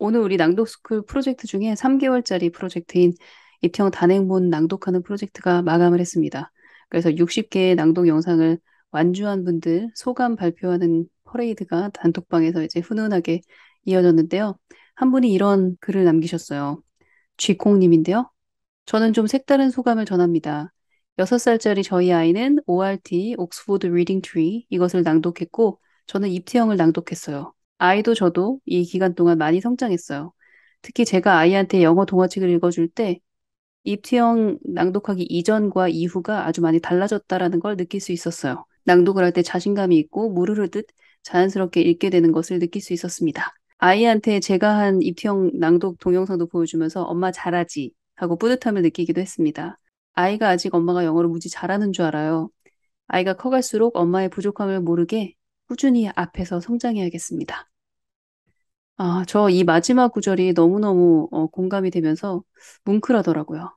오늘 우리 낭독스쿨 프로젝트 중에 3개월짜리 프로젝트인 입형 단행본 낭독하는 프로젝트가 마감을 했습니다. 그래서 60개의 낭독 영상을 완주한 분들 소감 발표하는 퍼레이드가 단톡방에서 이제 훈훈하게 이어졌는데요. 한 분이 이런 글을 남기셨어요. 쥐콩님인데요. 저는 좀 색다른 소감을 전합니다. 6살짜리 저희 아이는 ORT, 옥스포드 리딩 트리 이것을 낭독했고 저는 입태형을 낭독했어요. 아이도 저도 이 기간 동안 많이 성장했어요. 특히 제가 아이한테 영어 동화책을 읽어줄 때 입티형 낭독하기 이전과 이후가 아주 많이 달라졌다라는 걸 느낄 수 있었어요. 낭독을 할 때 자신감이 있고 무르르듯 자연스럽게 읽게 되는 것을 느낄 수 있었습니다. 아이한테 제가 한 입티형 낭독 동영상도 보여주면서 엄마 잘하지 하고 뿌듯함을 느끼기도 했습니다. 아이가 아직 엄마가 영어를 무지 잘하는 줄 알아요. 아이가 커갈수록 엄마의 부족함을 모르게 꾸준히 앞에서 성장해야겠습니다. 아, 저 이 마지막 구절이 너무너무 어, 공감이 되면서 뭉클하더라고요.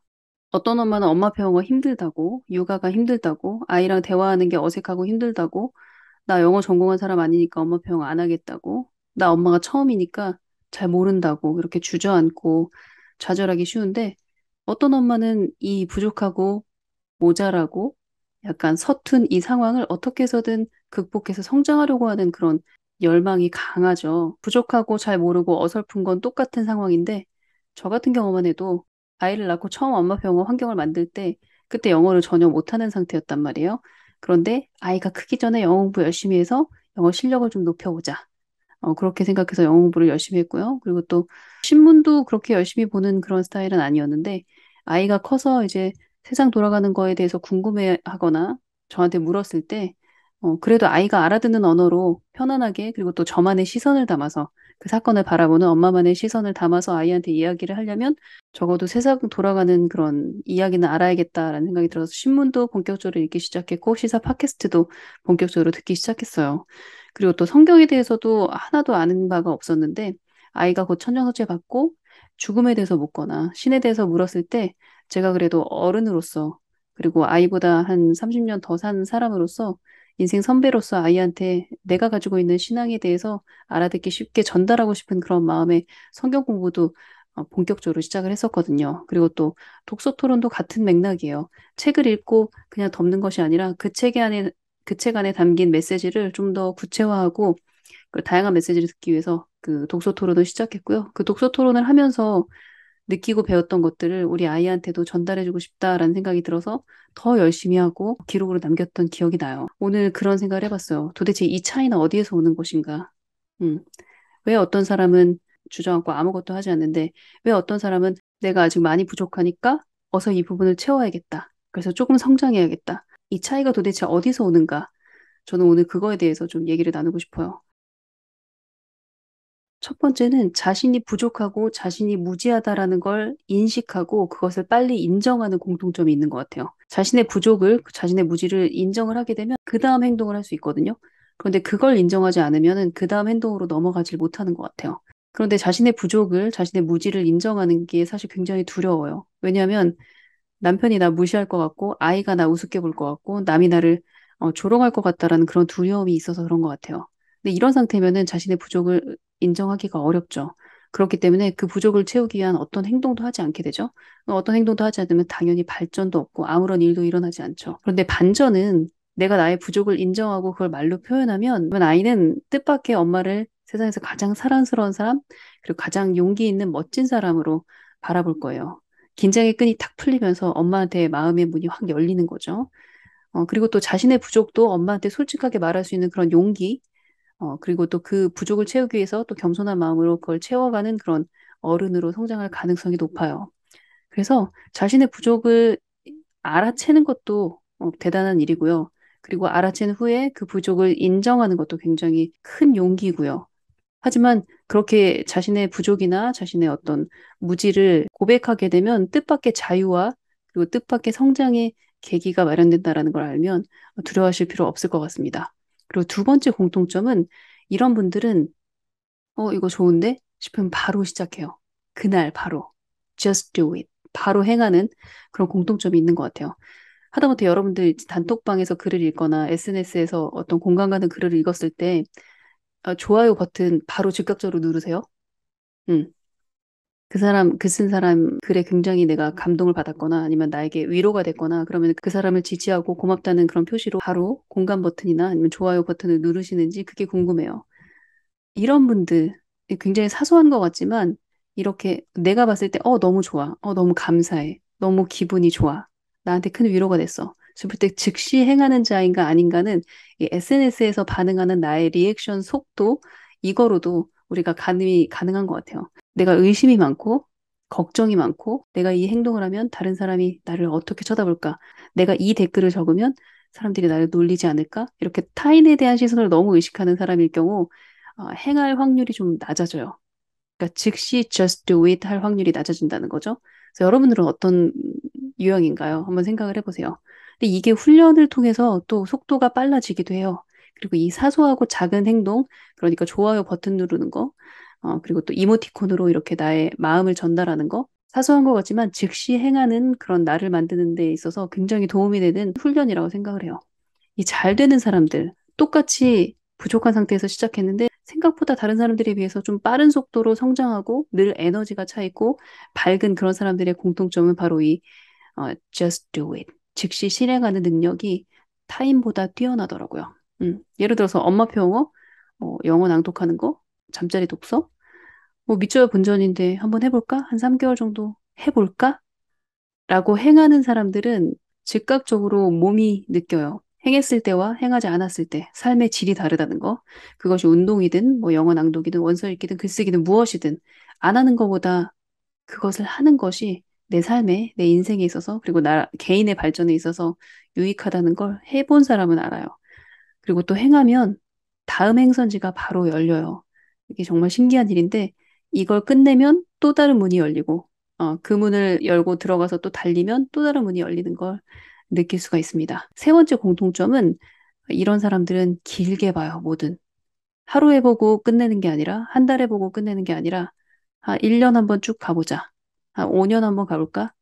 어떤 엄마는 엄마 배우가 힘들다고, 육아가 힘들다고, 아이랑 대화하는 게 어색하고 힘들다고, 나 영어 전공한 사람 아니니까 엄마 배웅 안 하겠다고, 나 엄마가 처음이니까 잘 모른다고, 이렇게 주저앉고 좌절하기 쉬운데, 어떤 엄마는 이 부족하고 모자라고 약간 서툰 이 상황을 어떻게 해서든 극복해서 성장하려고 하는 그런 열망이 강하죠. 부족하고 잘 모르고 어설픈 건 똑같은 상황인데 저 같은 경우만 해도 아이를 낳고 처음 엄마 병원 환경을 만들 때 그때 영어를 전혀 못하는 상태였단 말이에요. 그런데 아이가 크기 전에 영어 공부 열심히 해서 영어 실력을 좀 높여보자. 어, 그렇게 생각해서 영어 공부를 열심히 했고요. 그리고 또 신문도 그렇게 열심히 보는 그런 스타일은 아니었는데 아이가 커서 이제 세상 돌아가는 거에 대해서 궁금해하거나 저한테 물었을 때 어, 그래도 아이가 알아듣는 언어로 편안하게 그리고 또 저만의 시선을 담아서 그 사건을 바라보는 엄마만의 시선을 담아서 아이한테 이야기를 하려면 적어도 세상 돌아가는 그런 이야기는 알아야겠다라는 생각이 들어서 신문도 본격적으로 읽기 시작했고 시사 팟캐스트도 본격적으로 듣기 시작했어요. 그리고 또 성경에 대해서도 하나도 아는 바가 없었는데 아이가 곧 천정서체 받고 죽음에 대해서 묻거나 신에 대해서 물었을 때 제가 그래도 어른으로서 그리고 아이보다 한 30년 더 산 사람으로서 인생 선배로서 아이한테 내가 가지고 있는 신앙에 대해서 알아듣기 쉽게 전달하고 싶은 그런 마음에 성경 공부도 어, 본격적으로 시작을 했었거든요. 그리고 또 독서 토론도 같은 맥락이에요. 책을 읽고 그냥 덮는 것이 아니라 그 책 안에 그 책 안에 담긴 메시지를 좀 더 구체화하고 그 다양한 메시지를 듣기 위해서 그 독서 토론을 시작했고요. 그 독서 토론을 하면서 느끼고 배웠던 것들을 우리 아이한테도 전달해주고 싶다라는 생각이 들어서 더 열심히 하고 기록으로 남겼던 기억이 나요. 오늘 그런 생각을 해봤어요. 도대체 이 차이는 어디에서 오는 것인가? 음. 왜 어떤 사람은 주저앉고 아무것도 하지 않는데 왜 어떤 사람은 내가 아직 많이 부족하니까 어서 이 부분을 채워야겠다. 그래서 조금 성장해야겠다. 이 차이가 도대체 어디서 오는가? 저는 오늘 그거에 대해서 좀 얘기를 나누고 싶어요. 첫 번째는 자신이 부족하고 자신이 무지하다라는 걸 인식하고 그것을 빨리 인정하는 공통점이 있는 것 같아요. 자신의 부족을, 자신의 무지를 인정을 하게 되면 그 다음 행동을 할 수 있거든요. 그런데 그걸 인정하지 않으면 그 다음 행동으로 넘어가질 못하는 것 같아요. 그런데 자신의 부족을, 자신의 무지를 인정하는 게 사실 굉장히 두려워요. 왜냐하면 남편이 나 무시할 것 같고, 아이가 나 우습게 볼 것 같고, 남이 나를 어, 조롱할 것 같다라는 그런 두려움이 있어서 그런 것 같아요. 근데 이런 상태면은 자신의 부족을 인정하기가 어렵죠. 그렇기 때문에 그 부족을 채우기 위한 어떤 행동도 하지 않게 되죠. 어떤 행동도 하지 않으면 당연히 발전도 없고 아무런 일도 일어나지 않죠. 그런데 반전은 내가 나의 부족을 인정하고 그걸 말로 표현하면 아이는 뜻밖의 엄마를 세상에서 가장 사랑스러운 사람 그리고 가장 용기 있는 멋진 사람으로 바라볼 거예요. 긴장의 끈이 탁 풀리면서 엄마한테 마음의 문이 확 열리는 거죠. 어, 그리고 또 자신의 부족도 엄마한테 솔직하게 말할 수 있는 그런 용기 어, 그리고 또 그 부족을 채우기 위해서 또 겸손한 마음으로 그걸 채워가는 그런 어른으로 성장할 가능성이 높아요. 그래서 자신의 부족을 알아채는 것도 어, 대단한 일이고요. 그리고 알아챈 후에 그 부족을 인정하는 것도 굉장히 큰 용기고요. 하지만 그렇게 자신의 부족이나 자신의 어떤 무지를 고백하게 되면 뜻밖의 자유와 그리고 뜻밖의 성장의 계기가 마련된다라는 걸 알면 두려워하실 필요 없을 것 같습니다. 그리고 두 번째 공통점은 이런 분들은 어, 이거 좋은데? 싶으면 바로 시작해요. 그날 바로. Just do it. 바로 행하는 그런 공통점이 있는 것 같아요. 하다못해 여러분들 단톡방에서 글을 읽거나 SNS에서 어떤 공간 가는 글을 읽었을 때 어, 좋아요 버튼 바로 즉각적으로 누르세요. 음, 그 사람, 그쓴 사람 글에 굉장히 내가 감동을 받았거나 아니면 나에게 위로가 됐거나 그러면 그 사람을 지지하고 고맙다는 그런 표시로 바로 공감 버튼이나 아니면 좋아요 버튼을 누르시는지 그게 궁금해요. 이런 분들 굉장히 사소한 것 같지만 이렇게 내가 봤을 때 어, 너무 좋아. 어, 너무 감사해. 너무 기분이 좋아. 나한테 큰 위로가 됐어. 싶을 때 즉시 행하는 자인가 아닌가는 SNS에서 반응하는 나의 리액션 속도 이거로도 우리가 가늠이 가능한 것 같아요. 내가 의심이 많고 걱정이 많고 내가 이 행동을 하면 다른 사람이 나를 어떻게 쳐다볼까? 내가 이 댓글을 적으면 사람들이 나를 놀리지 않을까? 이렇게 타인에 대한 시선을 너무 의식하는 사람일 경우 어, 행할 확률이 좀 낮아져요. 그러니까 즉시 just do it 할 확률이 낮아진다는 거죠. 그래서 여러분들은 어떤 유형인가요? 한번 생각을 해보세요. 근데 이게 훈련을 통해서 또 속도가 빨라지기도 해요. 그리고 이 사소하고 작은 행동, 그러니까 좋아요 버튼 누르는 거, 어, 그리고 또 이모티콘으로 이렇게 나의 마음을 전달하는 거, 사소한 것 같지만 즉시 행하는 그런 나를 만드는 데 있어서 굉장히 도움이 되는 훈련이라고 생각을 해요. 이 잘 되는 사람들, 똑같이 부족한 상태에서 시작했는데 생각보다 다른 사람들에 비해서 좀 빠른 속도로 성장하고 늘 에너지가 차 있고 밝은 그런 사람들의 공통점은 바로 이 어, just do it 즉시 실행하는 능력이 타인보다 뛰어나더라고요. 음, 예를 들어서 엄마표 영어, 어, 영어 낭독하는 거, 잠자리 독서, 뭐밑줘 본전인데 한번 해볼까? 한 3개월 정도 해볼까? 라고 행하는 사람들은 즉각적으로 몸이 느껴요. 행했을 때와 행하지 않았을 때 삶의 질이 다르다는 거. 그것이 운동이든 뭐 영어 낭독이든 원서 읽기든 글쓰기든 무엇이든 안 하는 것보다 그것을 하는 것이 내 삶에 내 인생에 있어서 그리고 나 개인의 발전에 있어서 유익하다는 걸 해본 사람은 알아요. 그리고 또 행하면 다음 행선지가 바로 열려요. 이게 정말 신기한 일인데 이걸 끝내면 또 다른 문이 열리고 어, 그 문을 열고 들어가서 또 달리면 또 다른 문이 열리는 걸 느낄 수가 있습니다. 세 번째 공통점은 이런 사람들은 길게 봐요, 뭐든. 하루 에보고 끝내는 게 아니라, 한달에보고 끝내는 게 아니라, 한 1년 아, 한번 쭉 가보자. 한 아, 5년 한번 가볼까?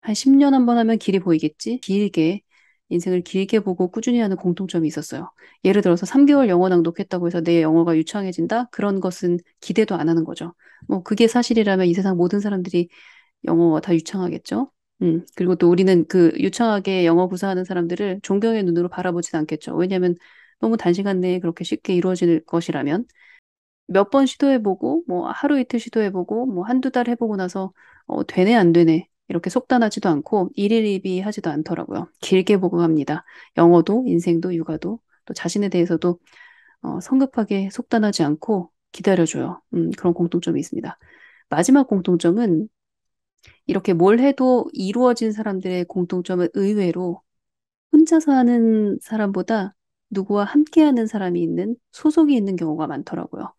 한 10년 한번 하면 길이 보이겠지? 길게 인생을 길게 보고 꾸준히 하는 공통점이 있었어요. 예를 들어서 3개월 영어 낭독했다고 해서 내 영어가 유창해진다? 그런 것은 기대도 안 하는 거죠. 뭐 그게 사실이라면 이 세상 모든 사람들이 영어 가다 유창하겠죠. 음, 그리고 또 우리는 그 유창하게 영어 구사하는 사람들을 존경의 눈으로 바라보진 않겠죠. 왜냐하면 너무 단시간 내에 그렇게 쉽게 이루어질 것이라면 몇 번 시도해보고 뭐 하루 이틀 시도해보고 뭐 한두 달 해보고 나서 어, 되네 안 되네 이렇게 속단하지도 않고 일일이비 하지도 않더라고요. 길게 보고합니다 영어도 인생도 육아도 또 자신에 대해서도 어, 성급하게 속단하지 않고 기다려줘요. 음, 그런 공통점이 있습니다. 마지막 공통점은 이렇게 뭘 해도 이루어진 사람들의 공통점은 의외로 혼자 서하는 사람보다 누구와 함께하는 사람이 있는 소속이 있는 경우가 많더라고요.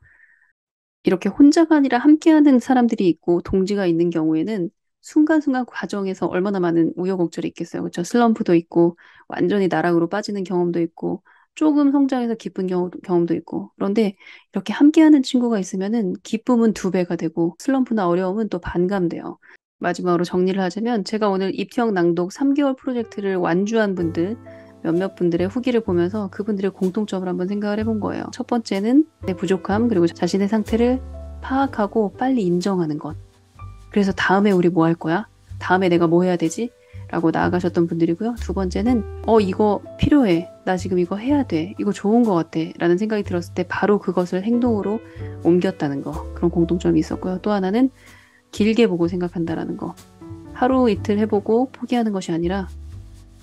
이렇게 혼자가 아니라 함께하는 사람들이 있고 동지가 있는 경우에는 순간순간 과정에서 얼마나 많은 우여곡절이 있겠어요. 그렇죠? 슬럼프도 있고 완전히 나락으로 빠지는 경험도 있고 조금 성장해서 기쁜 경우, 경험도 있고 그런데 이렇게 함께하는 친구가 있으면은 기쁨은 두 배가 되고 슬럼프나 어려움은 또 반감돼요. 마지막으로 정리를 하자면 제가 오늘 입형 낭독 3개월 프로젝트를 완주한 분들 몇몇 분들의 후기를 보면서 그분들의 공통점을 한번 생각을 해본 거예요. 첫 번째는 내 부족함 그리고 자신의 상태를 파악하고 빨리 인정하는 것. 그래서 다음에 우리 뭐 할 거야? 다음에 내가 뭐 해야 되지? 라고 나아가셨던 분들이고요. 두 번째는 어 이거 필요해. 나 지금 이거 해야 돼. 이거 좋은 것 같아. 라는 생각이 들었을 때 바로 그것을 행동으로 옮겼다는 거. 그런 공통점이 있었고요. 또 하나는 길게 보고 생각한다라는 거. 하루 이틀 해보고 포기하는 것이 아니라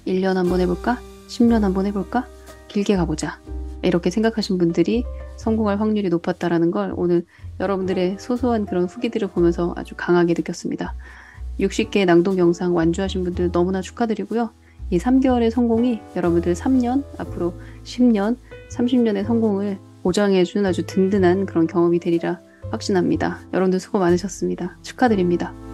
1년 한번 해볼까? 10년 한번 해볼까? 길게 가보자. 이렇게 생각하신 분들이 성공할 확률이 높았다라는 걸 오늘 여러분들의 소소한 그런 후기들을 보면서 아주 강하게 느꼈습니다. 60개 낭독 영상 완주하신 분들 너무나 축하드리고요. 이 3개월의 성공이 여러분들 3년, 앞으로 10년, 30년의 성공을 보장해주는 아주 든든한 그런 경험이 되리라 확신합니다. 여러분들 수고 많으셨습니다. 축하드립니다.